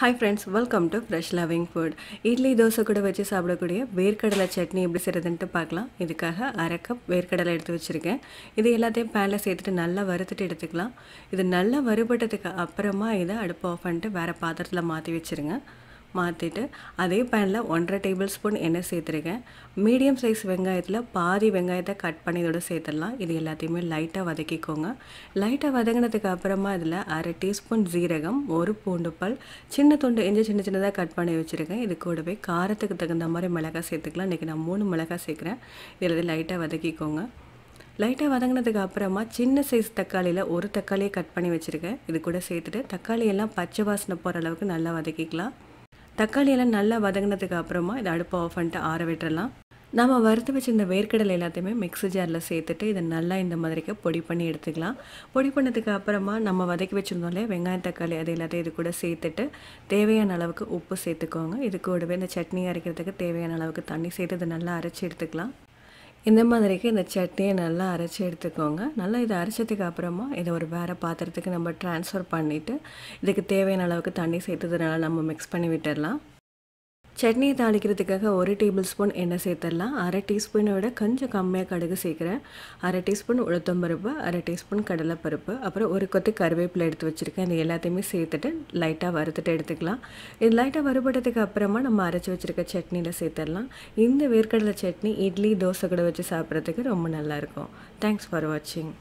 hi friends welcome to fresh loving food idli dosa கூட வச்சு சாப்பிடக்கூடிய வேர்க்கடலை சட்னி எப்படி செய்கிறதுன்ட்டு பார்க்கலாம் இதுக்காக அரை கப் வேர்க்கடலை எடுத்து வச்சுருக்கேன் இது எல்லாத்தையும் பேனில் சேர்த்துட்டு நல்லா வறுத்துட்டு எடுத்துக்கலாம் இது நல்லா வறுபட்டதுக்கு அப்புறமா இதை அடுப்பு ஆஃப் பண்ணிட்டு வேறு பாத்திரத்தில் மாற்றி வச்சுருங்க மாற்றிட்டு அதே பேனில் ஒன்றரை டேபிள் ஸ்பூன் எண்ணெய் சேர்த்துருக்கேன் மீடியம் சைஸ் வெங்காயத்தில் பாதி வெங்காயத்தை கட் பண்ணி இதோட சேர்த்துடலாம் இது எல்லாத்தையுமே லைட்டாக வதக்கிக்கோங்க லைட்டாக வதங்கினதுக்கு அப்புறமா இதில் அரை டீஸ்பூன் ஜீரகம் ஒரு பூண்டு சின்ன துண்டு இஞ்சி சின்ன சின்னதாக கட் பண்ணி வச்சுருக்கேன் இது கூடவே காரத்துக்கு தகுந்த மாதிரி மிளகாய் சேர்த்துக்கலாம் இன்றைக்கி நான் மூணு மிளகாய் சேர்க்குறேன் இதில் லைட்டாக வதக்கிக்கோங்க லைட்டாக வதங்கினதுக்கு அப்புறமா சின்ன சைஸ் தக்காளியில் ஒரு தக்காளியை கட் பண்ணி வச்சுருக்கேன் இது கூட சேர்த்துட்டு தக்காளியெல்லாம் பச்சை வாசனை போகிற அளவுக்கு நல்லா வதக்கிக்கலாம் தக்காளியெல்லாம் நல்லா வதங்கினதுக்கு அப்புறமா இதை அடுப்பை ஆஃப் பண்ணிட்டு ஆற விட்டுறலாம் நம்ம வறுத்து வச்சுருந்த வேர்க்கடலை எல்லாத்தையுமே மிக்ஸி ஜாரில் சேர்த்துட்டு இதை நல்லா இந்த மாதிரிக்கு பொடி பண்ணி எடுத்துக்கலாம் பொடி பண்ணதுக்கு அப்புறமா நம்ம வதக்கி வச்சுருந்தோம் வெங்காயம் தக்காளி அது எல்லாத்தையும் இது கூட சேர்த்துட்டு தேவையான அளவுக்கு உப்பு சேர்த்துக்கோங்க இது கூடவே இந்த சட்னி அரைக்கிறதுக்கு தேவையான அளவுக்கு தண்ணி சேர்த்து இதை நல்லா அரைச்சி எடுத்துக்கலாம் இந்த மாதிரிக்கு இந்த சட்னியை நல்லா அரைச்சி எடுத்துக்கோங்க நல்லா இதை அரைச்சதுக்கு அப்புறமா இதை ஒரு வேறு பாத்திரத்துக்கு நம்ம டிரான்ஸ்ஃபர் பண்ணிவிட்டு இதுக்கு தேவையான அளவுக்கு தண்ணி சேர்த்ததுனால நம்ம மிக்ஸ் பண்ணி விட்டுடலாம் சட்னி தாளிக்கிறதுக்காக ஒரு டேபிள் ஸ்பூன் எண்ணெய் சேர்த்துடலாம் அரை டீஸ்பூனை விட கொஞ்சம் கம்மியாக கடுகு சேர்க்குறேன் அரை டீஸ்பூன் பருப்பு அரை டீஸ்பூன் கடலைப்பருப்பு அப்புறம் ஒரு கொத்து கருவேப்பிலை எடுத்து வச்சுருக்கேன் இது எல்லாத்தையுமே சேர்த்துட்டு லைட்டாக வறுத்துட்டு எடுத்துக்கலாம் இது லைட்டாக வறுபட்டதுக்கு அப்புறமா நம்ம அரைச்சி வச்சுருக்க சட்னியில் சேர்த்துடலாம் இந்த வேர்க்கடலை சட்னி இட்லி தோசை கூட வச்சு சாப்பிட்றதுக்கு ரொம்ப நல்லாயிருக்கும் தேங்க்ஸ் ஃபார் வாட்சிங்